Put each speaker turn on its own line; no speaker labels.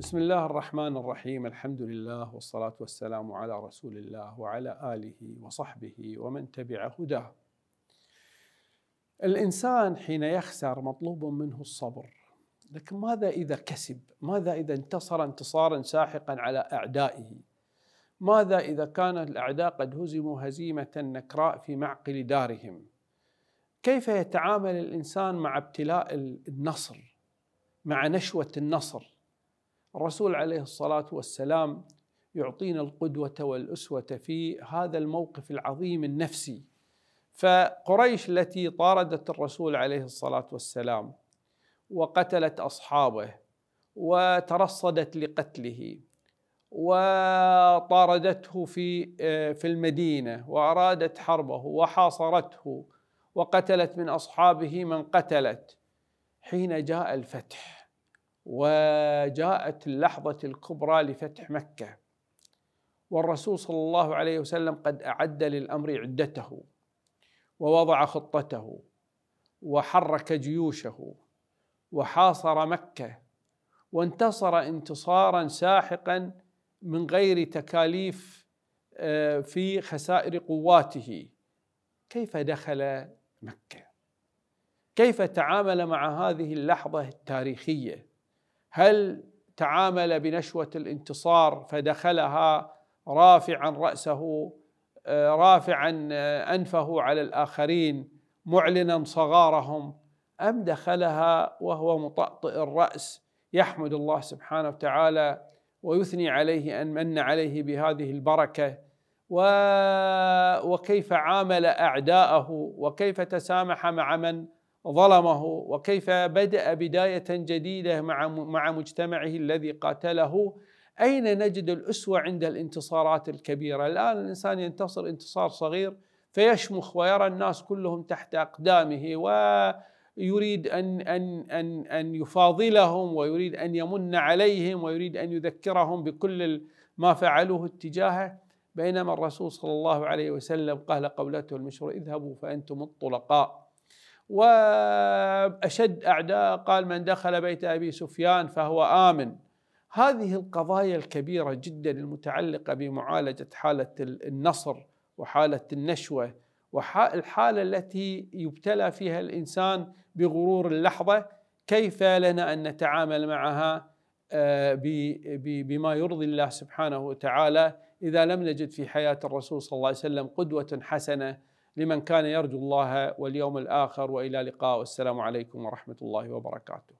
بسم الله الرحمن الرحيم الحمد لله والصلاة والسلام على رسول الله وعلى آله وصحبه ومن تبع هداه الإنسان حين يخسر مطلوب منه الصبر لكن ماذا إذا كسب ماذا إذا انتصر انتصارا ساحقا على أعدائه ماذا إذا كان الأعداء قد هزموا هزيمة نكراء في معقل دارهم كيف يتعامل الإنسان مع ابتلاء النصر مع نشوة النصر الرسول عليه الصلاه والسلام يعطينا القدوه والاسوه في هذا الموقف العظيم النفسي فقريش التي طاردت الرسول عليه الصلاه والسلام وقتلت اصحابه وترصدت لقتله وطاردته في آه، في المدينه وارادت حربه وحاصرته وقتلت من اصحابه من قتلت حين جاء الفتح وجاءت اللحظة الكبرى لفتح مكة والرسول صلى الله عليه وسلم قد أعد للأمر عدته ووضع خطته وحرك جيوشه وحاصر مكة وانتصر انتصارا ساحقا من غير تكاليف آه، في خسائر قواته كيف دخل مكة كيف تعامل مع هذه اللحظة التاريخية هل تعامل بنشوه الانتصار فدخلها رافعا راسه آه، رافعا آه، انفه على الاخرين معلنا صغارهم ام دخلها وهو مطأطئ الراس يحمد الله سبحانه وتعالى ويثني عليه ان من عليه بهذه البركه و وكيف عامل اعداءه وكيف تسامح مع من ظلمه وكيف بدأ بداية جديدة مع مع مجتمعه الذي قاتله أين نجد الأسوة عند الانتصارات الكبيرة الآن الإنسان ينتصر انتصار صغير فيشمخ ويرى الناس كلهم تحت أقدامه ويريد أن, أن, أن, أن يفاضلهم ويريد أن يمن عليهم ويريد أن يذكرهم بكل ما فعلوه اتجاهه بينما الرسول صلى الله عليه وسلم قال قولته المشهورة اذهبوا فأنتم الطلقاء واشد اعداء قال من دخل بيت ابي سفيان فهو امن هذه القضايا الكبيره جدا المتعلقه بمعالجه حاله النصر وحاله النشوه والحاله التي يبتلى فيها الانسان بغرور اللحظه كيف لنا ان نتعامل معها آه، بما يرضي الله سبحانه وتعالى اذا لم نجد في حياه الرسول صلى الله عليه وسلم قدوه حسنه لمن كان يرجو الله واليوم الآخر وإلى لقاء والسلام عليكم ورحمة الله وبركاته